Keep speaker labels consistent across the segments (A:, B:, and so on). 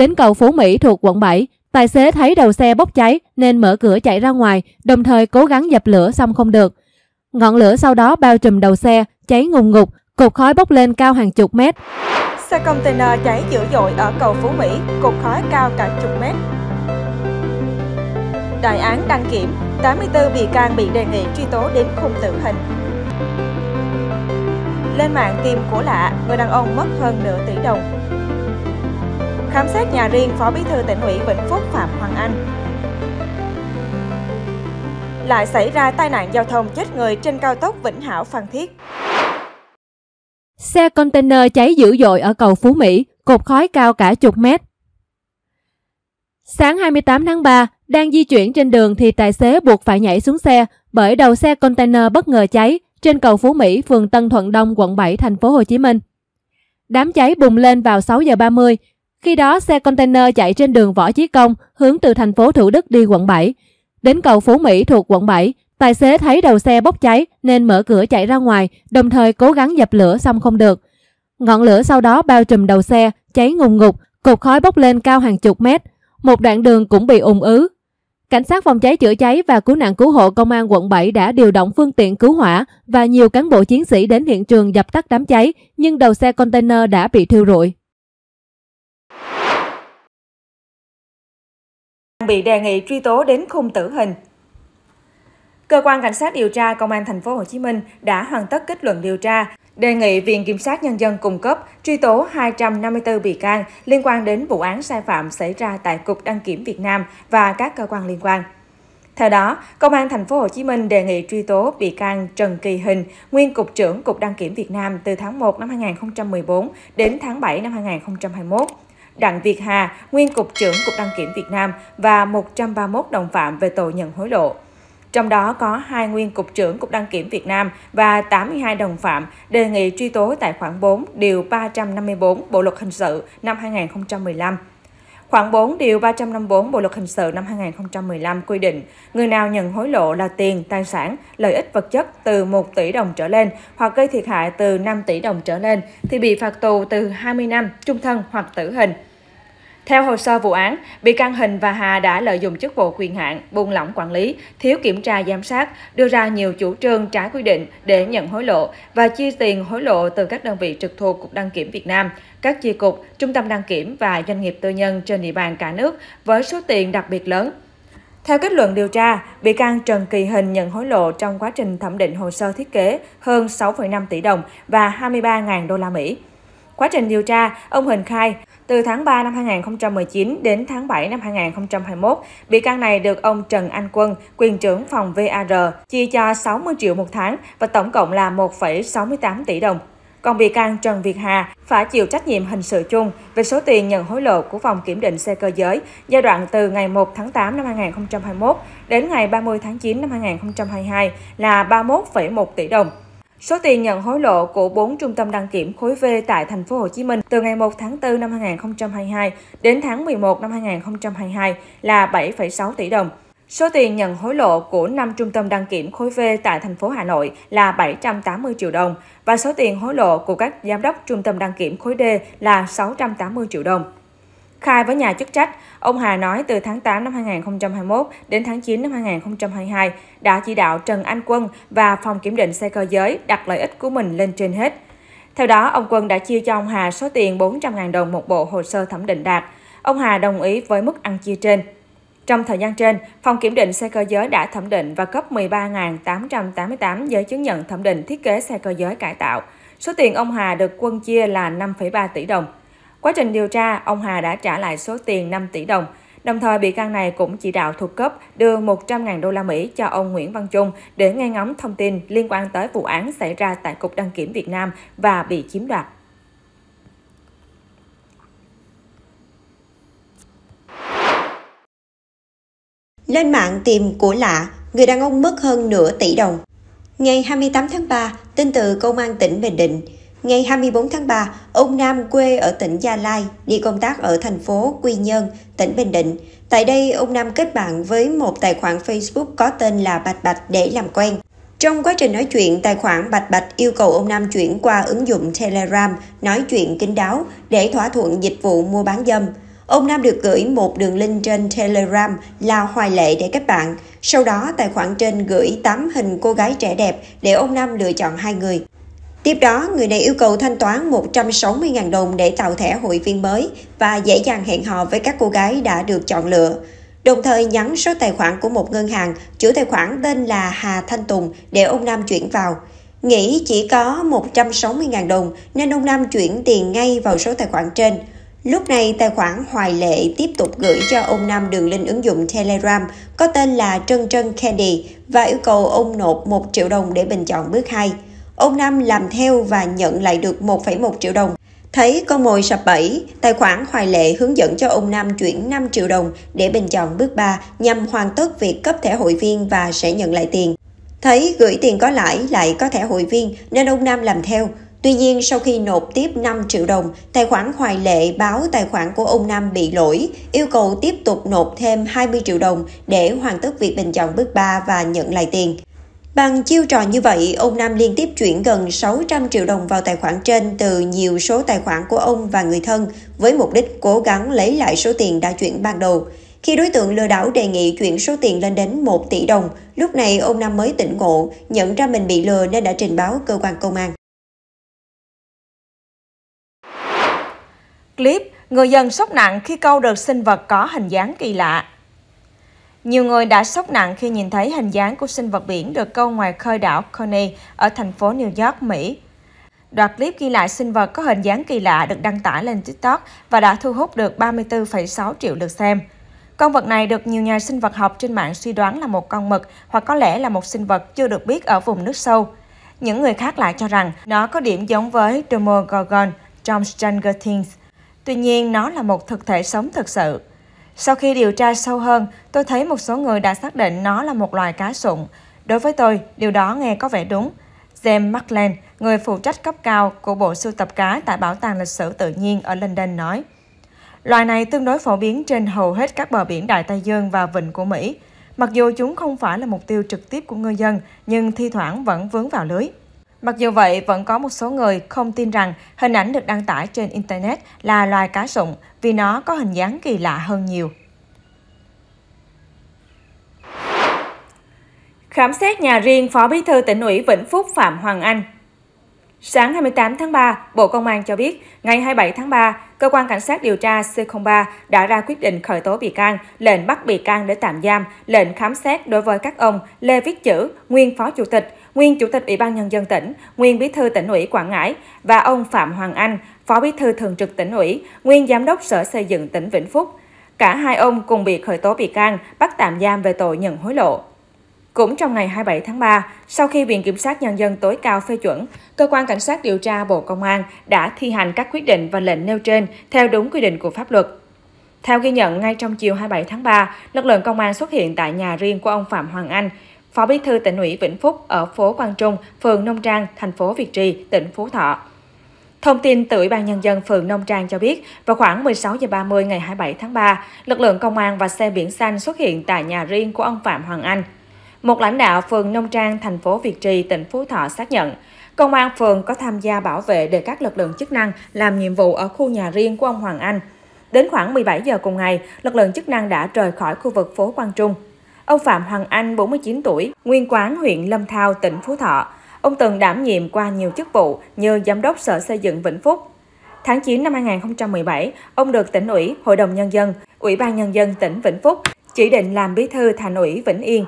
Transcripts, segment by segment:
A: Đến cầu Phú Mỹ thuộc quận 7, tài xế thấy đầu xe bốc cháy nên mở cửa chạy ra ngoài, đồng thời cố gắng dập lửa xong không được. Ngọn lửa sau đó bao trùm đầu xe, cháy ngùng ngục, cột khói bốc lên cao hàng chục mét.
B: Xe container cháy dữ dội ở cầu Phú Mỹ, cột khói cao cả chục mét. Đại án đăng kiểm, 84 bị can bị đề nghị truy tố đến khung tử hình. Lên mạng tìm của lạ, người đàn ông mất hơn nửa tỷ đồng khám xét nhà riêng Phó Bí thư tỉnh ủy Vĩnh Phúc Phạm Hoàng Anh. Lại xảy ra tai nạn giao thông chết người trên cao tốc Vĩnh Hảo Phan Thiết.
A: Xe container cháy dữ dội ở cầu Phú Mỹ, cột khói cao cả chục mét. Sáng 28 tháng 3, đang di chuyển trên đường thì tài xế buộc phải nhảy xuống xe bởi đầu xe container bất ngờ cháy trên cầu Phú Mỹ, phường Tân Thuận Đông, quận 7, thành phố Hồ Chí Minh. Đám cháy bùng lên vào 6 giờ 30 khi đó xe container chạy trên đường Võ Chí Công hướng từ thành phố Thủ Đức đi quận 7. Đến cầu Phú Mỹ thuộc quận 7, tài xế thấy đầu xe bốc cháy nên mở cửa chạy ra ngoài, đồng thời cố gắng dập lửa xong không được. Ngọn lửa sau đó bao trùm đầu xe, cháy ngùng ngục, cột khói bốc lên cao hàng chục mét. Một đoạn đường cũng bị ùn ứ. Cảnh sát phòng cháy chữa cháy và cứu nạn cứu hộ công an quận 7 đã điều động phương tiện cứu hỏa và nhiều cán bộ chiến sĩ đến hiện trường dập tắt đám cháy, nhưng đầu xe container đã bị thiêu rụi.
B: bị đề nghị truy tố đến khung tử hình. Cơ quan cảnh sát điều tra Công an thành phố Hồ Chí Minh đã hoàn tất kết luận điều tra, đề nghị Viện Kiểm sát Nhân dân cung cấp truy tố 254 bị can liên quan đến vụ án sai phạm xảy ra tại Cục Đăng kiểm Việt Nam và các cơ quan liên quan. Theo đó, Công an thành phố Hồ Chí Minh đề nghị truy tố bị can Trần Kỳ Hình, nguyên cục trưởng Cục Đăng kiểm Việt Nam từ tháng 1 năm 2014 đến tháng 7 năm 2021 Đặng Việt Hà, nguyên Cục trưởng Cục Đăng kiểm Việt Nam và 131 đồng phạm về tội nhận hối lộ. Trong đó có hai nguyên Cục trưởng Cục Đăng kiểm Việt Nam và 82 đồng phạm đề nghị truy tố tại khoản 4, điều 354 Bộ Luật Hình sự năm 2015. Khoản 4 điều 354 Bộ luật hình sự năm 2015 quy định, người nào nhận hối lộ là tiền, tài sản, lợi ích vật chất từ 1 tỷ đồng trở lên hoặc gây thiệt hại từ 5 tỷ đồng trở lên thì bị phạt tù từ 20 năm, trung thân hoặc tử hình. Theo hồ sơ vụ án, bị can Hình và Hà đã lợi dụng chức vụ quyền hạn, buông lỏng quản lý, thiếu kiểm tra giám sát, đưa ra nhiều chủ trương trái quy định để nhận hối lộ và chi tiền hối lộ từ các đơn vị trực thuộc Cục Đăng kiểm Việt Nam, các chi cục, trung tâm đăng kiểm và doanh nghiệp tư nhân trên địa bàn cả nước với số tiền đặc biệt lớn. Theo kết luận điều tra, bị can Trần Kỳ Hình nhận hối lộ trong quá trình thẩm định hồ sơ thiết kế hơn 6,5 tỷ đồng và 23.000 đô la Mỹ. Quá trình điều tra, ông Hình khai từ tháng 3 năm 2019 đến tháng 7 năm 2021, bị can này được ông Trần Anh Quân, quyền trưởng phòng VAR, chia cho 60 triệu một tháng và tổng cộng là 1,68 tỷ đồng. Còn bị can Trần Việt Hà phải chịu trách nhiệm hình sự chung về số tiền nhận hối lộ của phòng kiểm định xe cơ giới giai đoạn từ ngày 1 tháng 8 năm 2021 đến ngày 30 tháng 9 năm 2022 là 31,1 tỷ đồng Số tiền nhận hối lộ của 4 trung tâm đăng kiểm khối V tại thành phố Hồ Chí Minh từ ngày 1 tháng 4 năm 2022 đến tháng 11 năm 2022 là 7,6 tỷ đồng. Số tiền nhận hối lộ của 5 trung tâm đăng kiểm khối V tại thành phố Hà Nội là 780 triệu đồng và số tiền hối lộ của các giám đốc trung tâm đăng kiểm khối D là 680 triệu đồng. Khai với nhà chức trách, ông Hà nói từ tháng 8 năm 2021 đến tháng 9 năm 2022 đã chỉ đạo Trần Anh Quân và Phòng Kiểm định xe cơ giới đặt lợi ích của mình lên trên hết. Theo đó, ông Quân đã chia cho ông Hà số tiền 400.000 đồng một bộ hồ sơ thẩm định đạt. Ông Hà đồng ý với mức ăn chia trên. Trong thời gian trên, Phòng Kiểm định xe cơ giới đã thẩm định và cấp 13.888 giấy chứng nhận thẩm định thiết kế xe cơ giới cải tạo. Số tiền ông Hà được quân chia là 5,3 tỷ đồng. Quá trình điều tra, ông Hà đã trả lại số tiền 5 tỷ đồng. Đồng thời, bị can này cũng chỉ đạo thuộc cấp đưa 100.000 đô la Mỹ cho ông Nguyễn Văn Trung để nghe ngóng thông tin liên quan tới vụ án xảy ra tại Cục Đăng kiểm Việt Nam
C: và bị chiếm đoạt. Lên mạng tìm của lạ, người đàn ông mất hơn nửa tỷ đồng. Ngày 28 tháng 3, tin từ Công an tỉnh Bình Định, Ngày 24 tháng 3, ông Nam quê ở tỉnh Gia Lai, đi công tác ở thành phố Quy Nhơn, tỉnh Bình Định. Tại đây, ông Nam kết bạn với một tài khoản Facebook có tên là Bạch Bạch để làm quen. Trong quá trình nói chuyện, tài khoản Bạch Bạch yêu cầu ông Nam chuyển qua ứng dụng Telegram nói chuyện kín đáo để thỏa thuận dịch vụ mua bán dâm. Ông Nam được gửi một đường link trên Telegram là hoài lệ để kết bạn. Sau đó, tài khoản trên gửi 8 hình cô gái trẻ đẹp để ông Nam lựa chọn hai người. Tiếp đó, người này yêu cầu thanh toán 160.000 đồng để tạo thẻ hội viên mới và dễ dàng hẹn hò với các cô gái đã được chọn lựa. Đồng thời nhắn số tài khoản của một ngân hàng, chủ tài khoản tên là Hà Thanh Tùng để ông Nam chuyển vào. Nghĩ chỉ có 160.000 đồng nên ông Nam chuyển tiền ngay vào số tài khoản trên. Lúc này tài khoản Hoài Lệ tiếp tục gửi cho ông Nam đường link ứng dụng Telegram có tên là Trân Trân Candy và yêu cầu ông nộp 1 triệu đồng để bình chọn bước 2. Ông Nam làm theo và nhận lại được 1,1 triệu đồng. Thấy con mồi sập bẫy, tài khoản Hoài Lệ hướng dẫn cho ông Nam chuyển 5 triệu đồng để bình chọn bước 3 nhằm hoàn tất việc cấp thẻ hội viên và sẽ nhận lại tiền. Thấy gửi tiền có lãi lại có thẻ hội viên nên ông Nam làm theo. Tuy nhiên sau khi nộp tiếp 5 triệu đồng, tài khoản Hoài Lệ báo tài khoản của ông Nam bị lỗi, yêu cầu tiếp tục nộp thêm 20 triệu đồng để hoàn tất việc bình chọn bước 3 và nhận lại tiền. Bằng chiêu trò như vậy, ông Nam liên tiếp chuyển gần 600 triệu đồng vào tài khoản trên từ nhiều số tài khoản của ông và người thân với mục đích cố gắng lấy lại số tiền đã chuyển ban đầu. Khi đối tượng lừa đảo đề nghị chuyển số tiền lên đến 1 tỷ đồng, lúc này ông Nam mới tỉnh ngộ, nhận ra mình bị lừa nên đã trình báo cơ quan công an. Clip Người dân sốc nặng khi
B: câu được sinh vật có hình dáng kỳ lạ nhiều người đã sốc nặng khi nhìn thấy hình dáng của sinh vật biển được câu ngoài khơi đảo Coney ở thành phố New York, Mỹ. Đoạt clip ghi lại sinh vật có hình dáng kỳ lạ được đăng tải lên TikTok và đã thu hút được 34,6 triệu lượt xem. Con vật này được nhiều nhà sinh vật học trên mạng suy đoán là một con mực hoặc có lẽ là một sinh vật chưa được biết ở vùng nước sâu. Những người khác lại cho rằng nó có điểm giống với Demogorgon trong Stranger Things. Tuy nhiên, nó là một thực thể sống thực sự sau khi điều tra sâu hơn, tôi thấy một số người đã xác định nó là một loài cá sụn. Đối với tôi, điều đó nghe có vẻ đúng. James Markland, người phụ trách cấp cao của bộ sưu tập cá tại Bảo tàng Lịch sử Tự nhiên ở London nói, Loài này tương đối phổ biến trên hầu hết các bờ biển Đại Tây Dương và Vịnh của Mỹ. Mặc dù chúng không phải là mục tiêu trực tiếp của ngư dân, nhưng thi thoảng vẫn vướng vào lưới. Mặc dù vậy, vẫn có một số người không tin rằng hình ảnh được đăng tải trên Internet là loài cá sụng vì nó có hình dáng kỳ lạ hơn nhiều. Khám xét nhà riêng Phó Bí thư tỉnh ủy Vĩnh Phúc Phạm Hoàng Anh Sáng 28 tháng 3, Bộ Công an cho biết, ngày 27 tháng 3, Cơ quan Cảnh sát điều tra C03 đã ra quyết định khởi tố bị can, lệnh bắt bị can để tạm giam, lệnh khám xét đối với các ông Lê Viết Chữ, nguyên Phó Chủ tịch, nguyên Chủ tịch Ủy ban Nhân dân tỉnh, nguyên Bí thư tỉnh ủy Quảng Ngãi và ông Phạm Hoàng Anh, Phó Bí thư Thường trực tỉnh ủy, nguyên Giám đốc Sở Xây dựng tỉnh Vĩnh Phúc. Cả hai ông cùng bị khởi tố bị can, bắt tạm giam về tội nhận hối lộ. Cũng trong ngày 27 tháng 3, sau khi Viện Kiểm sát Nhân dân tối cao phê chuẩn, Cơ quan Cảnh sát điều tra Bộ Công an đã thi hành các quyết định và lệnh nêu trên theo đúng quy định của pháp luật. Theo ghi nhận, ngay trong chiều 27 tháng 3, lực lượng công an xuất hiện tại nhà riêng của ông Phạm Hoàng Anh, Phó Bí thư tỉnh ủy Vĩnh Phúc ở phố Quang Trung, phường Nông Trang, thành phố Việt Trì, tỉnh Phú Thọ. Thông tin từ Ủy ban Nhân dân phường Nông Trang cho biết, vào khoảng 16 giờ 30 ngày 27 tháng 3, lực lượng công an và xe biển xanh xuất hiện tại nhà riêng của ông Phạm Hoàng Anh. Một lãnh đạo phường Nông Trang, thành phố Việt Trì, tỉnh Phú Thọ xác nhận, công an phường có tham gia bảo vệ để các lực lượng chức năng làm nhiệm vụ ở khu nhà riêng của ông Hoàng Anh. Đến khoảng 17 giờ cùng ngày, lực lượng chức năng đã rời khỏi khu vực phố Quang Trung. Ông Phạm Hoàng Anh, 49 tuổi, nguyên quán huyện Lâm Thao, tỉnh Phú Thọ. Ông từng đảm nhiệm qua nhiều chức vụ như Giám đốc Sở Xây dựng Vĩnh Phúc. Tháng 9 năm 2017, ông được tỉnh ủy, Hội đồng Nhân dân, Ủy ban Nhân dân tỉnh Vĩnh Phúc chỉ định làm bí thư thành ủy Vĩnh Yên.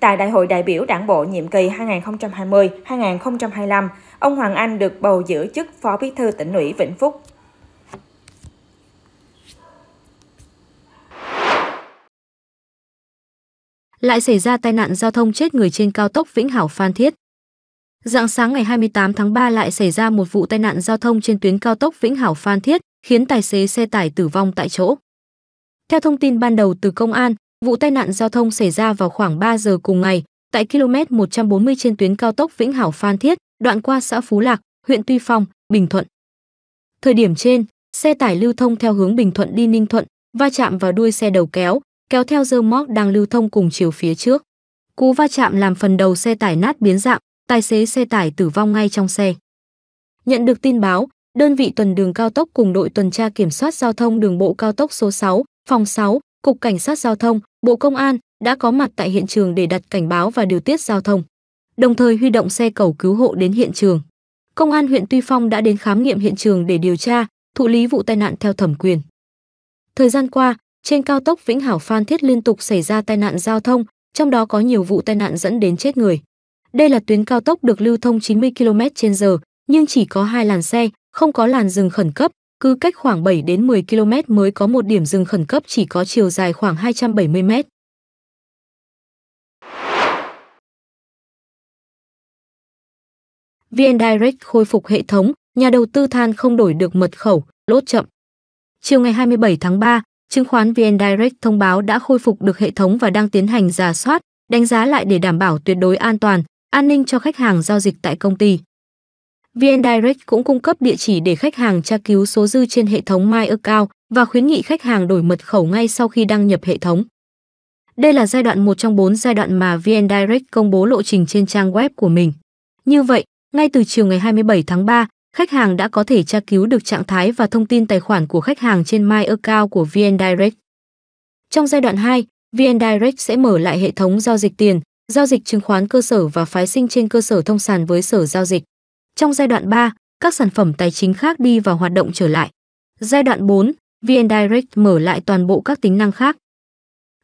B: Tại Đại hội đại biểu đảng bộ nhiệm kỳ 2020-2025, ông Hoàng Anh được bầu giữ chức Phó Bí thư tỉnh ủy Vĩnh Phúc.
D: lại xảy ra tai nạn giao thông chết người trên cao tốc Vĩnh Hảo Phan Thiết. Dạng sáng ngày 28 tháng 3 lại xảy ra một vụ tai nạn giao thông trên tuyến cao tốc Vĩnh Hảo Phan Thiết, khiến tài xế xe tải tử vong tại chỗ. Theo thông tin ban đầu từ công an, vụ tai nạn giao thông xảy ra vào khoảng 3 giờ cùng ngày tại km 140 trên tuyến cao tốc Vĩnh Hảo Phan Thiết, đoạn qua xã Phú Lạc, huyện Tuy Phong, Bình Thuận. Thời điểm trên, xe tải lưu thông theo hướng Bình Thuận đi Ninh Thuận, va chạm vào đuôi xe đầu kéo, kéo theo dơ móc đang lưu thông cùng chiều phía trước. Cú va chạm làm phần đầu xe tải nát biến dạng, tài xế xe tải tử vong ngay trong xe. Nhận được tin báo, đơn vị tuần đường cao tốc cùng đội tuần tra kiểm soát giao thông đường bộ cao tốc số 6, phòng 6, Cục Cảnh sát Giao thông, Bộ Công an đã có mặt tại hiện trường để đặt cảnh báo và điều tiết giao thông, đồng thời huy động xe cầu cứu hộ đến hiện trường. Công an huyện Tuy Phong đã đến khám nghiệm hiện trường để điều tra, thụ lý vụ tai nạn theo thẩm quyền. Thời gian qua, trên cao tốc Vĩnh Hảo Phan Thiết liên tục xảy ra tai nạn giao thông, trong đó có nhiều vụ tai nạn dẫn đến chết người. Đây là tuyến cao tốc được lưu thông 90 km/h, nhưng chỉ có hai làn xe, không có làn dừng khẩn cấp, cứ cách khoảng 7 đến 10 km mới có một điểm dừng khẩn cấp chỉ có chiều dài khoảng 270 m. VN Direct khôi phục hệ thống, nhà đầu tư than không đổi được mật khẩu, lốt chậm. Chiều ngày 27 tháng 3, chứng khoán VN Direct thông báo đã khôi phục được hệ thống và đang tiến hành giả soát, đánh giá lại để đảm bảo tuyệt đối an toàn, an ninh cho khách hàng giao dịch tại công ty. VN Direct cũng cung cấp địa chỉ để khách hàng tra cứu số dư trên hệ thống My Account và khuyến nghị khách hàng đổi mật khẩu ngay sau khi đăng nhập hệ thống. Đây là giai đoạn một trong bốn giai đoạn mà VN Direct công bố lộ trình trên trang web của mình. Như vậy, ngay từ chiều ngày 27 tháng 3, khách hàng đã có thể tra cứu được trạng thái và thông tin tài khoản của khách hàng trên My Account của VN Direct. Trong giai đoạn 2, VN Direct sẽ mở lại hệ thống giao dịch tiền, giao dịch chứng khoán cơ sở và phái sinh trên cơ sở thông sàn với sở giao dịch. Trong giai đoạn 3, các sản phẩm tài chính khác đi vào hoạt động trở lại. Giai đoạn 4, VN Direct mở lại toàn bộ các tính năng khác.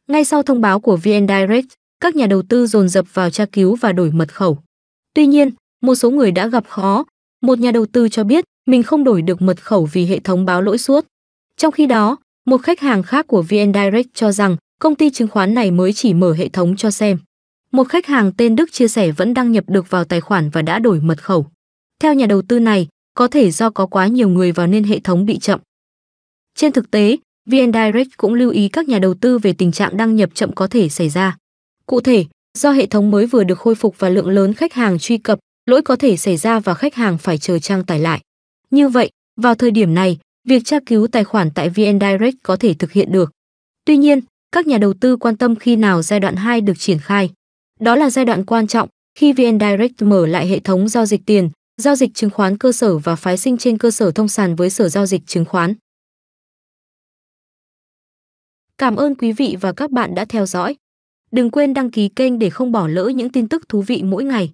D: Ngay sau thông báo của VN Direct, các nhà đầu tư dồn dập vào tra cứu và đổi mật khẩu. Tuy nhiên, một số người đã gặp khó một nhà đầu tư cho biết mình không đổi được mật khẩu vì hệ thống báo lỗi suốt. Trong khi đó, một khách hàng khác của VN Direct cho rằng công ty chứng khoán này mới chỉ mở hệ thống cho xem. Một khách hàng tên Đức chia sẻ vẫn đăng nhập được vào tài khoản và đã đổi mật khẩu. Theo nhà đầu tư này, có thể do có quá nhiều người vào nên hệ thống bị chậm. Trên thực tế, VN Direct cũng lưu ý các nhà đầu tư về tình trạng đăng nhập chậm có thể xảy ra. Cụ thể, do hệ thống mới vừa được khôi phục và lượng lớn khách hàng truy cập lỗi có thể xảy ra và khách hàng phải chờ trang tải lại. Như vậy, vào thời điểm này, việc tra cứu tài khoản tại VN Direct có thể thực hiện được. Tuy nhiên, các nhà đầu tư quan tâm khi nào giai đoạn 2 được triển khai. Đó là giai đoạn quan trọng khi VN Direct mở lại hệ thống giao dịch tiền, giao dịch chứng khoán cơ sở và phái sinh trên cơ sở thông sàn với Sở Giao dịch Chứng khoán. Cảm ơn quý vị và các bạn đã theo dõi. Đừng quên đăng ký kênh để không bỏ lỡ những tin tức thú vị mỗi ngày.